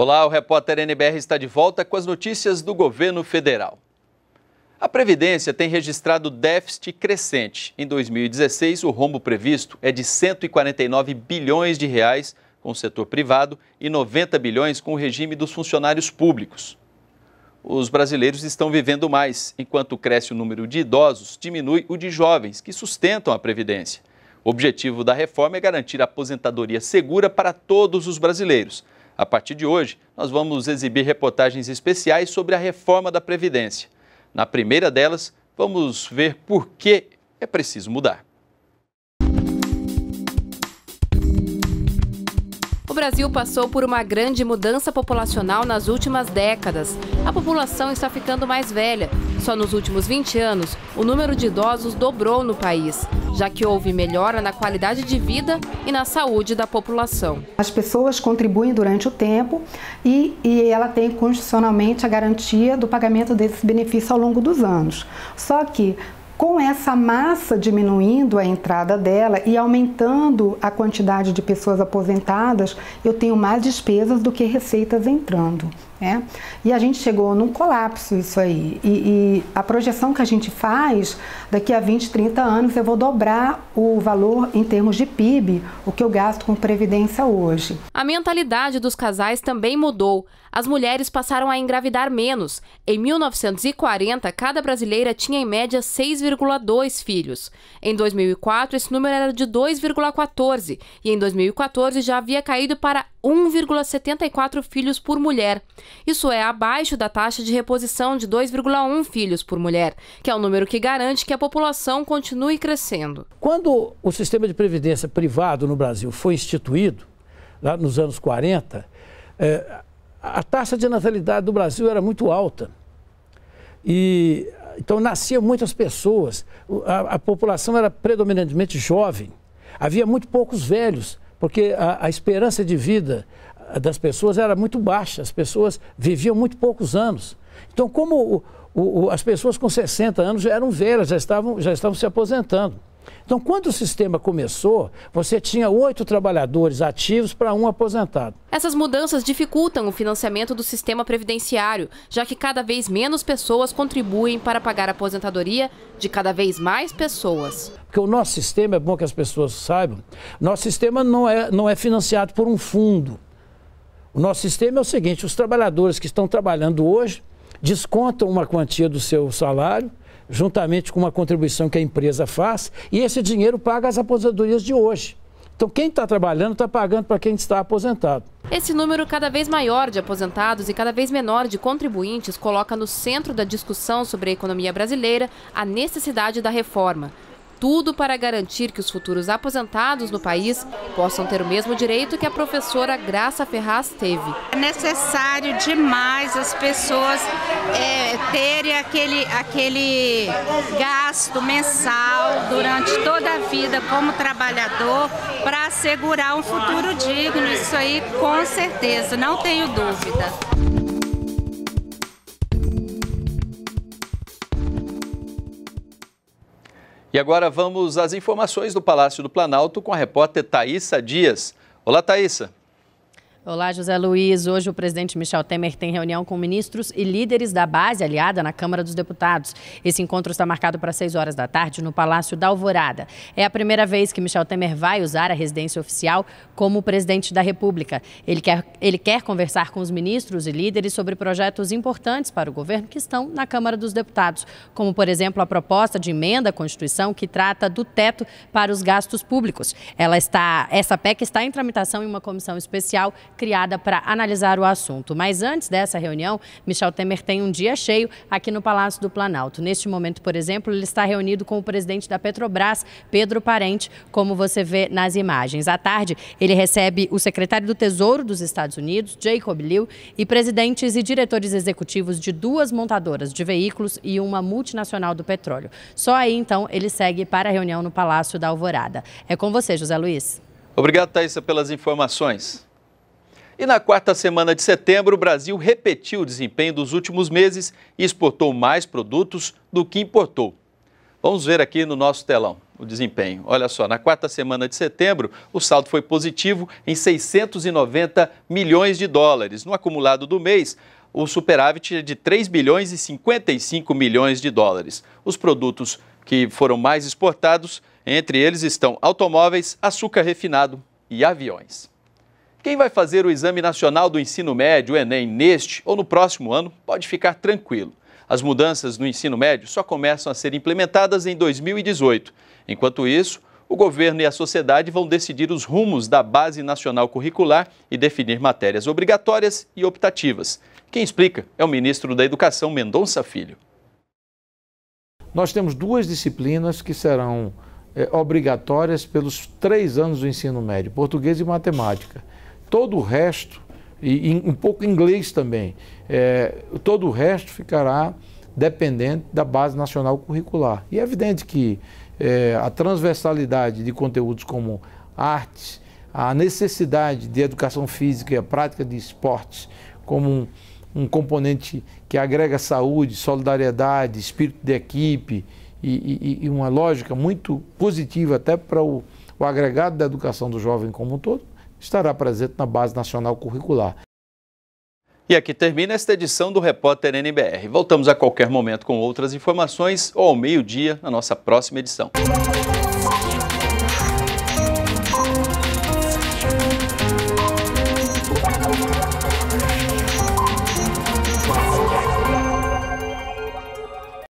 Olá, o repórter NBR está de volta com as notícias do governo federal. A Previdência tem registrado déficit crescente. Em 2016, o rombo previsto é de 149 bilhões de reais com o setor privado e 90 bilhões com o regime dos funcionários públicos. Os brasileiros estão vivendo mais, enquanto cresce o número de idosos, diminui o de jovens que sustentam a Previdência. O objetivo da reforma é garantir a aposentadoria segura para todos os brasileiros. A partir de hoje, nós vamos exibir reportagens especiais sobre a reforma da Previdência. Na primeira delas, vamos ver por que é preciso mudar. O Brasil passou por uma grande mudança populacional nas últimas décadas. A população está ficando mais velha só nos últimos 20 anos, o número de idosos dobrou no país, já que houve melhora na qualidade de vida e na saúde da população. As pessoas contribuem durante o tempo e, e ela tem constitucionalmente a garantia do pagamento desse benefício ao longo dos anos. Só que com essa massa diminuindo a entrada dela e aumentando a quantidade de pessoas aposentadas, eu tenho mais despesas do que receitas entrando. Né? E a gente chegou num colapso isso aí. E, e, a projeção que a gente faz, daqui a 20, 30 anos eu vou dobrar o valor em termos de PIB, o que eu gasto com previdência hoje. A mentalidade dos casais também mudou. As mulheres passaram a engravidar menos. Em 1940, cada brasileira tinha em média 6,2 filhos. Em 2004, esse número era de 2,14 e em 2014 já havia caído para 1,74 filhos por mulher. Isso é abaixo da taxa de reposição de 2,1 filhos por mulher, que é o número que garante que a população continue crescendo. Quando o sistema de previdência privado no Brasil foi instituído, lá nos anos 40, é, eh, a taxa de natalidade do Brasil era muito alta. E então nasciam muitas pessoas, a, a, população era predominantemente jovem, havia muito poucos velhos, porque a, a esperança de vida das pessoas era muito baixa, as pessoas viviam muito poucos anos. Então, como o, o, as pessoas com 60 anos já eram velhas, já estavam, já estavam se aposentando. Então, quando o sistema começou, você tinha oito trabalhadores ativos para um aposentado. Essas mudanças dificultam o financiamento do sistema previdenciário, já que cada vez menos pessoas contribuem para pagar a aposentadoria de cada vez mais pessoas. Porque o nosso sistema, é bom que as pessoas saibam, nosso sistema não é, não é financiado por um fundo. O nosso sistema é o seguinte: os trabalhadores que estão trabalhando hoje descontam uma quantia do seu salário, juntamente com uma contribuição que a empresa faz, e esse dinheiro paga as aposentadorias de hoje. Então, quem está trabalhando está pagando para quem está aposentado. Esse número cada vez maior de aposentados e cada vez menor de contribuintes coloca no centro da discussão sobre a economia brasileira a necessidade da reforma tudo para garantir que os futuros aposentados no país possam ter o mesmo direito que a professora Graça Ferraz teve. É necessário demais as pessoas é, terem aquele, aquele gasto mensal durante toda a vida como trabalhador para assegurar um futuro digno. Isso aí com certeza, não tenho dúvida. E agora vamos às informações do Palácio do Planalto com a repórter Thaisa Dias. Olá, Thaisa. Olá, José Luiz. Hoje o presidente Michel Temer tem reunião com ministros e líderes da base aliada na Câmara dos Deputados. Esse encontro está marcado para 6 horas da tarde no Palácio da Alvorada. É a primeira vez que Michel Temer vai usar a residência oficial como presidente da República. Ele quer, ele quer conversar com os ministros e líderes sobre projetos importantes para o governo que estão na Câmara dos Deputados, como, por exemplo, a proposta de emenda à Constituição que trata do teto para os gastos públicos. Ela está, essa PEC está em tramitação em uma comissão especial criada para analisar o assunto. Mas antes dessa reunião, Michel Temer tem um dia cheio aqui no Palácio do Planalto. Neste momento, por exemplo, ele está reunido com o presidente da Petrobras, Pedro Parente, como você vê nas imagens. À tarde, ele recebe o secretário do Tesouro dos Estados Unidos, Jacob Liu, e presidentes e diretores executivos de duas montadoras de veículos e uma multinacional do petróleo. Só aí, então, ele segue para a reunião no Palácio da Alvorada. É com você, José Luiz. Obrigado, Thaisa, pelas informações. E na quarta semana de setembro, o Brasil repetiu o desempenho dos últimos meses e exportou mais produtos do que importou. Vamos ver aqui no nosso telão o desempenho. Olha só, na quarta semana de setembro, o saldo foi positivo em 690 milhões de dólares. No acumulado do mês, o superávit é de 3 bilhões e 55 milhões de dólares. Os produtos que foram mais exportados, entre eles estão automóveis, açúcar refinado e aviões. Quem vai fazer o Exame Nacional do Ensino Médio, o Enem, neste ou no próximo ano, pode ficar tranquilo. As mudanças no ensino médio só começam a ser implementadas em 2018. Enquanto isso, o governo e a sociedade vão decidir os rumos da Base Nacional Curricular e definir matérias obrigatórias e optativas. Quem explica é o ministro da Educação, Mendonça Filho. Nós temos duas disciplinas que serão é, obrigatórias pelos três anos do ensino médio: português e matemática. Todo o resto, e, um pouco inglês também, é, todo o resto ficará dependente da base nacional curricular. E é evidente que é, a transversalidade de conteúdos como artes, a necessidade de educação física e a prática de esportes como um, um componente que agrega saúde, solidariedade, espírito de equipe e, e, e uma lógica muito positiva até para o, o agregado da educação do jovem como um todo, estará presente na Base Nacional Curricular. E aqui termina esta edição do Repórter NBR. Voltamos a qualquer momento com outras informações ou ao meio-dia na nossa próxima edição.